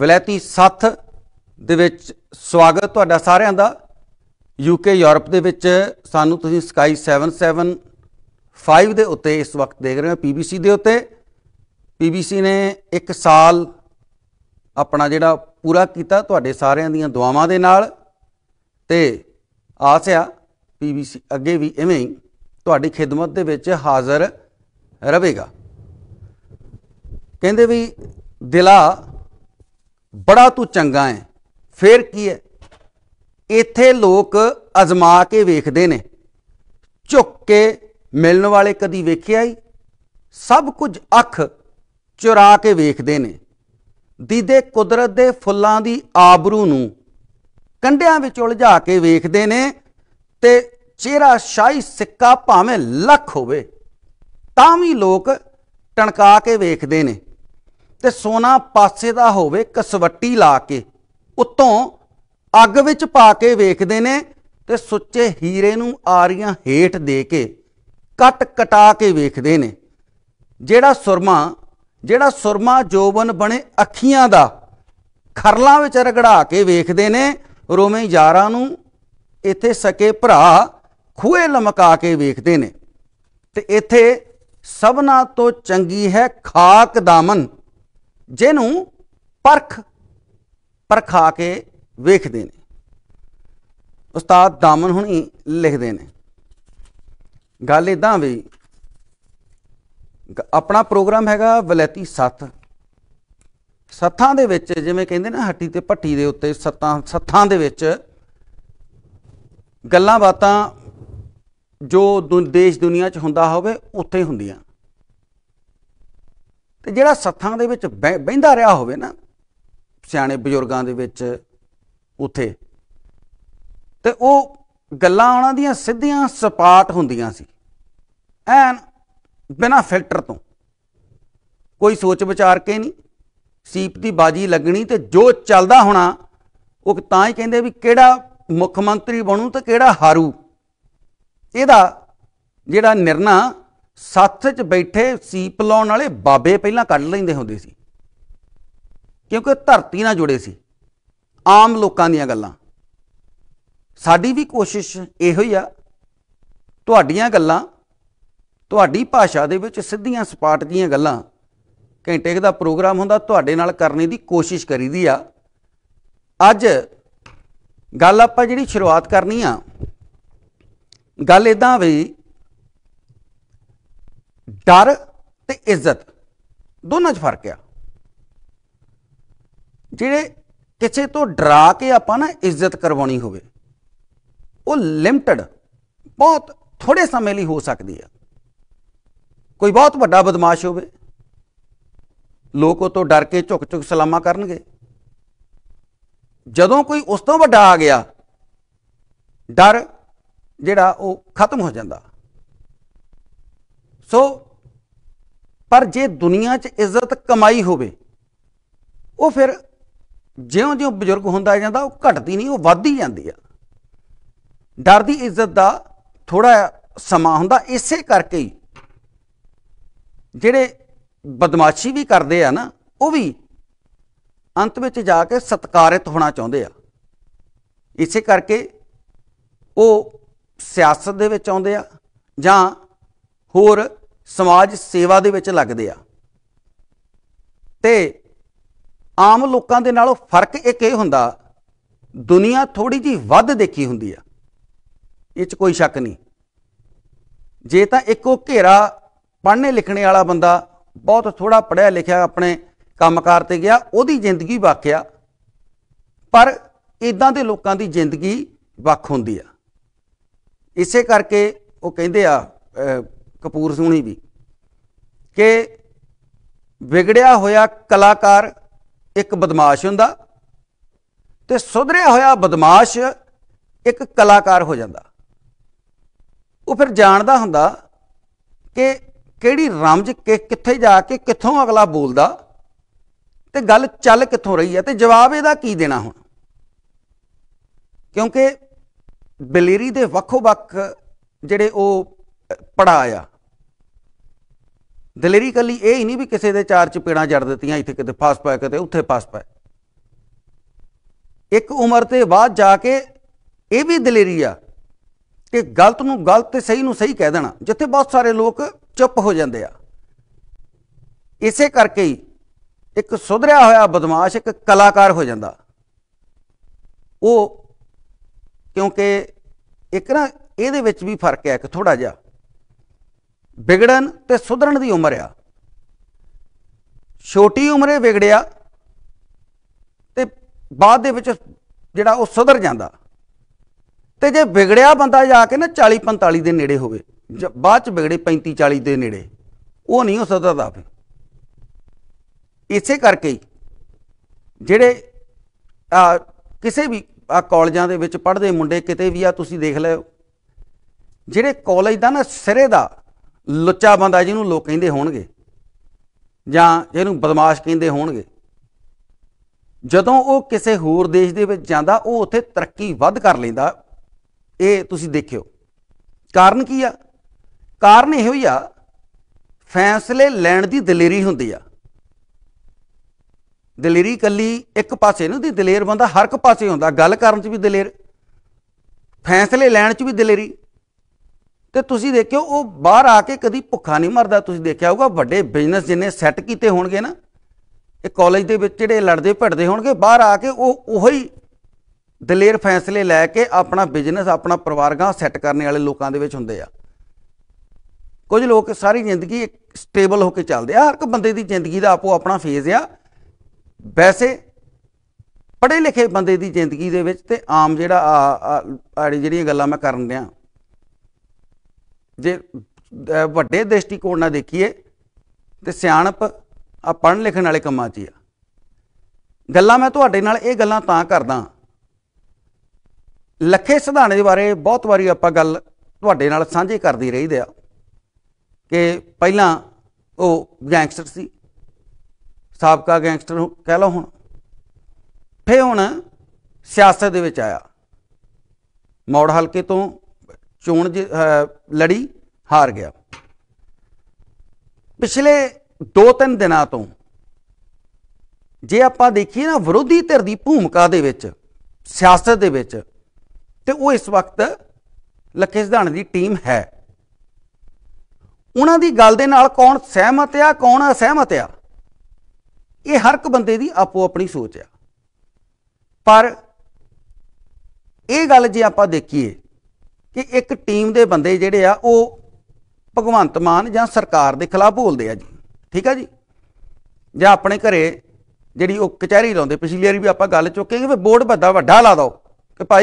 ਵਿਲੈਤੀ ਸੱਥ ਦੇ ਵਿੱਚ ਸਵਾਗਤ ਤੁਹਾਡਾ ਸਾਰਿਆਂ ਦਾ ਯੂਕੇ ਯੂਰਪ ਦੇ ਵਿੱਚ ਸਾਨੂੰ ਤੁਸੀਂ ਸਕਾਈ 775 ਦੇ ਉੱਤੇ ਇਸ ਵਕਤ ਦੇਖ ਰਹੇ ਹੋ ਪੀਬੀਸੀ ਦੇ ਉੱਤੇ ਪੀਬੀਸੀ ਨੇ 1 ਸਾਲ ਆਪਣਾ ਜਿਹੜਾ ਪੂਰਾ ਕੀਤਾ ਤੁਹਾਡੇ ਸਾਰਿਆਂ ਦੀਆਂ ਦੁਆਵਾਂ ਦੇ ਨਾਲ ਤੇ ਆਸ ਆ ਪੀਬੀਸੀ ਅੱਗੇ ਵੀ ਇਵੇਂ ਹੀ ਤੁਹਾਡੀ ਖਿਦਮਤ ਦੇ ਵਿੱਚ ਹਾਜ਼ਰ ਰਹੇਗਾ ਕਹਿੰਦੇ ਵੀ ਦਿਲਾ ਬੜਾ ਤੂੰ ਚੰਗਾ ਹੈ ਫਿਰ ਕੀ ਹੈ ਇੱਥੇ ਲੋਕ ਅਜ਼ਮਾ ਕੇ ਵੇਖਦੇ ਨੇ ਝੁੱਕ ਕੇ ਮਿਲਣ ਵਾਲੇ ਕਦੀ ਵੇਖਿਆ ਹੀ ਸਭ ਕੁਝ ਅੱਖ ਚੁਰਾ ਕੇ ਵੇਖਦੇ ਨੇ ਦੀਦੇ ਕੁਦਰਤ ਦੇ ਫੁੱਲਾਂ ਦੀ ਆਬਰੂ ਨੂੰ ਕੰਡਿਆਂ ਵਿੱਚ ਉਲਝਾ ਕੇ ਵੇਖਦੇ ਨੇ ਤੇ ਚਿਹਰਾ ਸ਼ਾਹੀ ਸਿੱਕਾ ਭਾਵੇਂ ਲੱਖ ਹੋਵੇ ਤਾਂ ਵੀ ਲੋਕ ਟਣਕਾ ਕੇ ਵੇਖਦੇ ਨੇ ਤੇ ਸੋਨਾ ਪਾਸੇ ਦਾ ਹੋਵੇ ਕਸਵੱਟੀ ਲਾ ਕੇ ਉਤੋਂ ਅੱਗ ਵਿੱਚ ਪਾ ਕੇ ਵੇਖਦੇ ਨੇ ਤੇ ਸੁੱਚੇ ਹੀਰੇ ਨੂੰ ਆਰੀਆਂ ਹੇਠ ਦੇ ਕੇ ਕੱਟ ਕਟਾ ਕੇ ਵੇਖਦੇ ਨੇ ਜਿਹੜਾ ਸੁਰਮਾ ਜਿਹੜਾ ਸੁਰਮਾ ਜੋਬਨ ਬਣੇ ਅੱਖੀਆਂ ਦਾ ਖਰਲਾਂ ਵਿੱਚ ਰਗੜਾ ਕੇ ਵੇਖਦੇ ਨੇ ਰੋਵੇਂ ਯਾਰਾਂ ਨੂੰ ਇੱਥੇ ਸਕੇ ਭਰਾ ਖੂਏ ਲਮਕਾ ਕੇ ਵੇਖਦੇ ਨੇ ਤੇ ਇੱਥੇ ਸਭਨਾ ਤੋਂ ਚੰਗੀ ਹੈ ਖਾਕ ਦਾਮਨ ਜਿਹਨੂੰ ਪਰਖ ਪਰਖਾ ਕੇ ਵੇਖਦੇ ਨੇ ਉਸਤਾਦ ਦਾਮਨ ਹੁਣੀ ਲਿਖਦੇ ਨੇ ਗੱਲ ਇਦਾਂ ਵੀ ਆਪਣਾ ਪ੍ਰੋਗਰਾਮ ਹੈਗਾ ਵਲੈਤੀ 7 ਸੱਥਾਂ ਦੇ ਵਿੱਚ ਜਿਵੇਂ ਕਹਿੰਦੇ ਨਾ ਹੱਟੀ ਤੇ ਭੱਟੀ ਦੇ ਉੱਤੇ ਸੱਤਾਂ ਸੱਥਾਂ ਦੇ ਵਿੱਚ ਗੱਲਾਂ ਬਾਤਾਂ ਜੋ ਦੇਸ਼ ਦੁਨੀਆ 'ਚ ਹੁੰਦਾ ਹੋਵੇ ਉੱਥੇ ਹੁੰਦੀਆਂ ਤੇ ਜਿਹੜਾ ਸੱਥਾਂ ਦੇ ਵਿੱਚ ਬੈਂਦਾ ਰਿਹਾ ਹੋਵੇ ਨਾ ਸਿਆਣੇ ਬਜ਼ੁਰਗਾਂ ਦੇ ਵਿੱਚ ਉਥੇ ਤੇ ਉਹ ਗੱਲਾਂ ਉਹਨਾਂ ਦੀਆਂ ਸਿੱਧੀਆਂ ਸਪਾਟ ਹੁੰਦੀਆਂ ਸੀ ਐਨ ਬਿਨਾ ਫਿਲਟਰ ਤੋਂ ਕੋਈ ਸੋਚ ਵਿਚਾਰ ਕੇ ਨਹੀਂ ਸੀਪ ਦੀ ਬਾਜੀ ਲੱਗਣੀ ਤੇ ਜੋ ਚੱਲਦਾ ਹੋਣਾ ਉਹ ਤਾਂ ਹੀ ਕਹਿੰਦੇ ਵੀ ਕਿਹੜਾ ਮੁੱਖ ਮੰਤਰੀ ਬਣੂ ਤੇ ਕਿਹੜਾ ਹਾਰੂ ਇਹਦਾ ਜਿਹੜਾ ਨਿਰਣਾ ਸੱਥ 'ਚ ਬੈਠੇ ਸੀਪ ਲਾਉਣ ਵਾਲੇ ਬਾਬੇ ਪਹਿਲਾਂ ਕੱਢ ਲੈਂਦੇ ਹੁੰਦੇ ਸੀ ਕਿਉਂਕਿ ਧਰਤੀ ਨਾਲ ਜੁੜੇ ਸੀ ਆਮ ਲੋਕਾਂ ਦੀਆਂ ਗੱਲਾਂ ਸਾਡੀ ਵੀ ਕੋਸ਼ਿਸ਼ ਇਹੋ ਹੀ ਆ ਤੁਹਾਡੀਆਂ ਗੱਲਾਂ ਤੁਹਾਡੀ ਭਾਸ਼ਾ ਦੇ ਵਿੱਚ ਸਿੱਧੀਆਂ ਸਪਾਟ ਦੀਆਂ ਗੱਲਾਂ ਘੰਟੇ ਦਾ ਪ੍ਰੋਗਰਾਮ ਹੁੰਦਾ ਤੁਹਾਡੇ ਨਾਲ ਕਰਨੇ ਦੀ ਕੋਸ਼ਿਸ਼ ਕਰੀਦੀ ਆ ਅੱਜ ਗੱਲ ਆਪਾਂ ਜਿਹੜੀ ਸ਼ੁਰੂਆਤ ਕਰਨੀ ਆ ਗੱਲ ਇਦਾਂ ਵੀ ਡਰ ਤੇ ਇੱਜ਼ਤ ਦੋਨਾਂ 'ਚ ਫਰਕ ਆ ਜਿਹੜੇ ਕਿਸੇ ਤੋਂ ਡਰਾ ਕੇ ਆਪਾਂ ਨਾ ਇੱਜ਼ਤ ਕਰਵਾਉਣੀ ਹੋਵੇ ਉਹ ਲਿਮਟਡ ਬਹੁਤ ਥੋੜੇ ਸਮੇਂ ਲਈ ਹੋ ਸਕਦੀ ਆ ਕੋਈ ਬਹੁਤ ਵੱਡਾ ਬਦਮਾਸ਼ ਹੋਵੇ ਲੋਕ ਉਹ ਤੋਂ ਡਰ ਕੇ ਝੁਕ ਝੁਕ ਸਲਾਮਾ ਕਰਨਗੇ ਜਦੋਂ ਕੋਈ ਉਸ ਤੋਂ ਵੱਡਾ ਆ ਗਿਆ ਡਰ ਜਿਹੜਾ ਉਹ ਖਤਮ ਹੋ ਜਾਂਦਾ ਸੋ ਪਰ ਜੇ ਦੁਨੀਆ 'ਚ ਇੱਜ਼ਤ ਕਮਾਈ ਹੋਵੇ ਉਹ ਫਿਰ ਜਿਉਂ-ਜਿਉਂ ਬਜ਼ੁਰਗ ਹੁੰਦਾ ਜਾਂਦਾ ਉਹ ਘਟਦੀ ਨਹੀਂ ਉਹ ਵੱਧਦੀ ਜਾਂਦੀ ਆ ਡਰ ਦੀ ਇੱਜ਼ਤ ਦਾ ਥੋੜਾ ਸਮਾਂ ਹੁੰਦਾ ਇਸੇ ਕਰਕੇ ਹੀ ਜਿਹੜੇ ਬਦਮਾਸ਼ੀ ਵੀ ਕਰਦੇ ਆ ਨਾ ਉਹ ਵੀ ਅੰਤ ਵਿੱਚ ਜਾ ਕੇ ਸਤਕਾਰਿਤ ਹੋਣਾ ਚਾਹੁੰਦੇ ਆ ਇਸੇ ਕਰਕੇ ਉਹ ਸਿਆਸਤ ਦੇ ਵਿੱਚ ਆਉਂਦੇ ਆ ਜਾਂ ਹੋਰ ਸਮਾਜ ਸੇਵਾ ਦੇ ਵਿੱਚ ਲੱਗਦੇ ਆ ਤੇ ਆਮ ਲੋਕਾਂ ਦੇ ਨਾਲੋਂ ਫਰਕ ਇੱਕ ਇਹ ਹੁੰਦਾ ਦੁਨੀਆ ਥੋੜੀ ਜੀ ਵੱਧ ਦੇਖੀ ਹੁੰਦੀ ਆ ਇਹ 'ਚ ਕੋਈ ਸ਼ੱਕ ਨਹੀਂ ਜੇ ਤਾਂ ਇੱਕੋ ਘੇਰਾ ਪੜ੍ਹਨੇ ਲਿਖਣੇ ਵਾਲਾ ਬੰਦਾ ਬਹੁਤ ਥੋੜਾ ਪੜਿਆ ਲਿਖਿਆ ਆਪਣੇ ਕੰਮਕਾਰ ਤੇ ਗਿਆ ਉਹਦੀ ਜ਼ਿੰਦਗੀ ਵਾਕਿਆ ਪਰ ਇਦਾਂ ਦੇ ਲੋਕਾਂ ਦੀ ਜ਼ਿੰਦਗੀ ਵੱਖ ਹੁੰਦੀ ਆ ਇਸੇ ਕਰਕੇ ਉਹ ਕਹਿੰਦੇ ਆ ਕਪੂਰ ਸੋਹਣੀ ਵੀ ਕਿ ਵਿਗੜਿਆ ਹੋਇਆ ਕਲਾਕਾਰ ਇੱਕ ਬਦਮਾਸ਼ ਹੁੰਦਾ ਤੇ ਸੁਧਰਿਆ ਹੋਇਆ ਬਦਮਾਸ਼ ਇੱਕ ਕਲਾਕਾਰ ਹੋ ਜਾਂਦਾ ਉਹ ਫਿਰ ਜਾਣਦਾ ਹੁੰਦਾ ਕਿ ਕਿਹੜੀ ਰਮਜ ਕਿੱਥੇ ਜਾ ਕੇ ਕਿੱਥੋਂ ਅਗਲਾ ਬੋਲਦਾ ਤੇ ਗੱਲ ਚੱਲ ਕਿੱਥੋਂ ਰਹੀ ਹੈ ਤੇ ਜਵਾਬ ਇਹਦਾ ਕੀ ਦੇਣਾ ਹੁਣ ਕਿਉਂਕਿ ਬਲੇਰੀ ਦੇ ਵੱਖੋ ਵੱਖ ਜਿਹੜੇ ਉਹ ਪੜਾ ਆ ਦਲੇਰੀ ਕੱਲੀ ਇਹ ਹੀ ਨਹੀਂ ਵੀ ਕਿਸੇ ਦੇ ਚਾਰ ਚਪੇੜਾਂ ਜੜ ਦਿੱਤੀਆਂ ਇੱਥੇ ਕਿਤੇ ਫਸ ਪਾਇ ਕਿਤੇ ਉੱਥੇ ਫਸ ਪਾਇ ਇੱਕ ਉਮਰ ਤੇ ਬਾਅਦ ਜਾ ਕੇ ਇਹ ਵੀ ਦਲੇਰੀ ਆ ਕਿ ਗਲਤ ਨੂੰ ਗਲਤ ਤੇ ਸਹੀ ਨੂੰ ਸਹੀ ਕਹਿ ਦੇਣਾ ਜਿੱਥੇ ਬਹੁਤ ਸਾਰੇ ਲੋਕ ਚੁੱਪ ਹੋ ਜਾਂਦੇ ਆ ਇਸੇ ਕਰਕੇ ਹੀ ਇੱਕ ਸੁਧਰਿਆ ਹੋਇਆ ਬਦਮਾਸ਼ ਇੱਕ ਕਲਾਕਾਰ ਹੋ ਜਾਂਦਾ ਉਹ ਕਿਉਂਕਿ ਇੱਕ ਨਾ ਇਹਦੇ ਵਿੱਚ ਵੀ ਫਰਕ ਹੈ ਇੱਕ ਥੋੜਾ ਜਿਹਾ ਵਿਗੜਨ ਤੇ ਸੁਧਰਨ ਦੀ ਉਮਰ ਆ ਛੋਟੀ ਉਮਰੇ ਵਿਗੜਿਆ ਤੇ ਬਾਅਦ ਦੇ ਵਿੱਚ ਜਿਹੜਾ ਉਹ ਸੁਧਰ ਜਾਂਦਾ ਤੇ ਜੇ ਵਿਗੜਿਆ ਬੰਦਾ ਜਾ ਕੇ ਨਾ 40 45 ਦੇ ਨੇੜੇ ਹੋਵੇ ਬਾਅਦ ਚ ਵਿਗੜੇ 35 40 ਦੇ ਨੇੜੇ ਉਹ ਨਹੀਂ ਉਹ ਸੁਧਰਦਾ ਫੇ ਇਸੇ ਕਰਕੇ ਜਿਹੜੇ ਆ ਕਿਸੇ ਵੀ ਆ ਕਾਲਜਾਂ ਦੇ ਵਿੱਚ ਪੜ੍ਹਦੇ ਮੁੰਡੇ ਕਿਤੇ ਵੀ ਆ ਤੁਸੀਂ ਦੇਖ ਲਿਓ ਜਿਹੜੇ ਕਾਲਜ ਦਾ ਨਾ ਸਿਰੇ ਦਾ ਲੁੱਚਾ ਬੰਦਾ ਜਿਹਨੂੰ ਲੋਕ ਕਹਿੰਦੇ ਹੋਣਗੇ ਜਾਂ ਜਿਹਨੂੰ ਬਦਮਾਸ਼ ਕਹਿੰਦੇ ਹੋਣਗੇ ਜਦੋਂ ਉਹ ਕਿਸੇ ਹੋਰ ਦੇਸ਼ ਦੇ ਵਿੱਚ ਜਾਂਦਾ ਉਹ ਉੱਥੇ ਤਰੱਕੀ ਵੱਧ ਕਰ ਲੈਂਦਾ ਇਹ ਤੁਸੀਂ ਦੇਖਿਓ ਕਾਰਨ ਕੀ ਆ ਕਾਰਨ ਇਹੋ ਹੀ ਆ ਫੈਸਲੇ ਲੈਣ ਦੀ ਦਲੇਰੀ ਹੁੰਦੀ ਆ ਦਲੇਰੀ ਕੱਲੀ ਇੱਕ ਪਾਸੇ ਨਹੀਂ ਹੁੰਦੀ ਦਲੇਰ ਬੰਦਾ ਹਰ ਇੱਕ ਪਾਸੇ ਹੁੰਦਾ ਗੱਲ ਕਰਨ 'ਚ ਵੀ ਦਲੇਰ ਫੈਸਲੇ ਲੈਣ 'ਚ ਵੀ ਦਲੇਰੀ ਤੇ ਤੁਸੀਂ ਦੇਖਿਓ ਉਹ ਬਾਹਰ ਆ ਕੇ ਕਦੀ ਭੁੱਖਾ ਨਹੀਂ ਮਰਦਾ ਤੁਸੀਂ ਦੇਖਿਆ ਹੋਊਗਾ ਵੱਡੇ ਬਿਜ਼ਨਸ ਜਿੰਨੇ ਸੈੱਟ ਕੀਤੇ ਹੋਣਗੇ ਨਾ ਇਹ ਕਾਲਜ ਦੇ ਵਿੱਚ ਜਿਹੜੇ ਲੜਦੇ ਭੜਦੇ ਹੋਣਗੇ ਬਾਹਰ ਆ ਕੇ ਉਹ ਉਹੀ ਦਲੇਰ ਫੈਸਲੇ ਲੈ ਕੇ ਆਪਣਾ ਬਿਜ਼ਨਸ ਆਪਣਾ ਪਰਿਵਾਰਗਾ ਸੈੱਟ ਕਰਨ ਵਾਲੇ ਲੋਕਾਂ ਦੇ ਵਿੱਚ ਹੁੰਦੇ ਆ ਕੁਝ ਲੋਕ ਸਾਰੀ ਜ਼ਿੰਦਗੀ ਇੱਕ ਸਟੇਬਲ ਹੋ ਕੇ ਚੱਲਦੇ ਆ ਹਰ ਇੱਕ ਬੰਦੇ ਦੀ ਜ਼ਿੰਦਗੀ ਦਾ ਆਪੋ ਆਪਣਾ ਫੇਜ਼ ਆ ਵੈਸੇ ਪੜ੍ਹੇ ਲਿਖੇ ਬੰਦੇ ਦੀ ਜ਼ਿੰਦਗੀ ਦੇ ਵਿੱਚ ਤੇ ਆਮ ਜਿਹੜਾ ਆ ਜਿਹੜੀਆਂ ਗੱਲਾਂ ਮੈਂ ਕਰਨ ਰਿਹਾ ਜੇ ਵੱਡੇ ਦ੍ਰਿਸ਼ਟੀਕੋਣ ਨਾਲ ਦੇਖੀਏ ਤੇ ਸਿਆਣਪ ਆ ਪੜਨ ਲਿਖਣ ਵਾਲੇ ਕੰਮਾਂ 'ਚ ਆ ਗੱਲਾਂ ਮੈਂ ਤੁਹਾਡੇ ਨਾਲ ਇਹ ਗੱਲਾਂ ਤਾਂ ਕਰਦਾ ਲੱਖੇ ਸਿਧਾਣੇ ਦੇ ਬਾਰੇ ਬਹੁਤ ਵਾਰੀ ਆਪਾਂ ਗੱਲ ਤੁਹਾਡੇ ਨਾਲ ਸਾਂਝੀ ਕਰਦੀ ਰਹੀ ਦਿਆ ਕਿ ਪਹਿਲਾਂ ਉਹ ਗੈਂਗਸਟਰ ਸੀ ਸਾਬਕਾ ਗੈਂਗਸਟਰ ਕਹਿ ਲਓ ਹੁਣ ਫੇ ਹੁਣ ਸਿਆਸਤ ਦੇ ਵਿੱਚ ਆਇਆ ਮੌੜ ਹਲਕੇ ਤੋਂ ਚੋਣ ਲੜੀ ਹਾਰ ਗਿਆ ਪਿਛਲੇ 2-3 ਦਿਨਾਂ ਤੋਂ ਜੇ ਆਪਾਂ ਦੇਖੀਏ ਨਾ ਵਿਰੋਧੀ ਧਿਰ ਦੀ ਭੂਮਿਕਾ ਦੇ ਵਿੱਚ ਸਿਆਸਤ ਦੇ ਵਿੱਚ ਤੇ ਉਹ ਇਸ ਵਕਤ ਲੱਖੇ ਸਿਧਾਨ ਦੀ ਟੀਮ ਹੈ ਉਹਨਾਂ ਦੀ ਗੱਲ ਦੇ ਨਾਲ ਕੌਣ ਸਹਿਮਤ ਆ ਕੌਣ ਅਸਹਿਮਤ ਆ ਇਹ ਹਰ ਇੱਕ ਬੰਦੇ ਦੀ ਆਪੋ ਆਪਣੀ ਸੋਚ ਆ ਪਰ ਇਹ ਗੱਲ ਜੇ ਆਪਾਂ ਦੇਖੀਏ ਕਿ ਇੱਕ ਟੀਮ ਦੇ ਬੰਦੇ ਜਿਹੜੇ ਆ ਉਹ ਭਗਵੰਤ ਮਾਨ ਜਾਂ ਸਰਕਾਰ ਦੇ ਖਿਲਾਫ ਬੋਲਦੇ ਆ ਜੀ ਠੀਕ ਆ ਜੀ ਜਾਂ ਆਪਣੇ ਘਰੇ ਜਿਹੜੀ ਉਹ ਕਚਹਿਰੀ ਲਾਉਂਦੇ ਪਿਛਲੀ ਵਾਰੀ ਵੀ ਆਪਾਂ ਗੱਲ ਚੁੱਕੇ ਕਿ ਬੋਰਡ ਵੱਡਾ ਵੱਡਾ ਲਾ ਦਿਓ ਕਿ ਭਾਈ